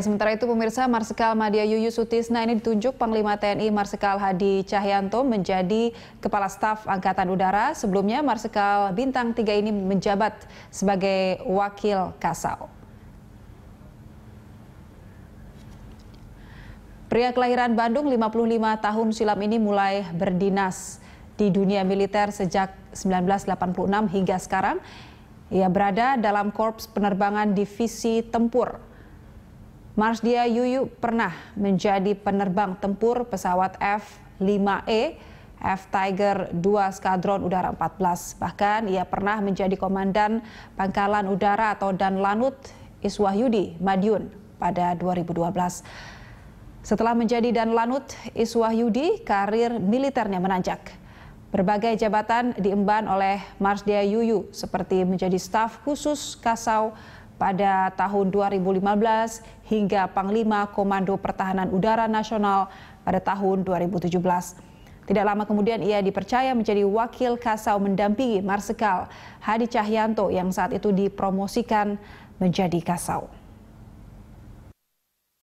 Sementara itu pemirsa Marsikal Madia Yuyu Sutisna ini ditunjuk Panglima TNI Marsikal Hadi Cahyanto menjadi Kepala Staf Angkatan Udara. Sebelumnya Marsikal Bintang 3 ini menjabat sebagai Wakil Kasau. Pria kelahiran Bandung 55 tahun silam ini mulai berdinas di dunia militer sejak 1986 hingga sekarang. Ia berada dalam Korps Penerbangan Divisi Tempur Marsdia Yuyu pernah menjadi penerbang tempur pesawat F-5E F Tiger 2 Skadron Udara 14. Bahkan ia pernah menjadi komandan Pangkalan Udara atau Dan Lanut Iswahyudi Madiun pada 2012. Setelah menjadi Dan Lanut Iswahyudi, karir militernya menanjak. Berbagai jabatan diemban oleh Marsdia Yuyu seperti menjadi staf khusus Kasau pada tahun 2015 hingga Panglima Komando Pertahanan Udara Nasional pada tahun 2017. Tidak lama kemudian ia dipercaya menjadi wakil Kasau mendampingi Marsikal Hadi Cahyanto yang saat itu dipromosikan menjadi Kasau.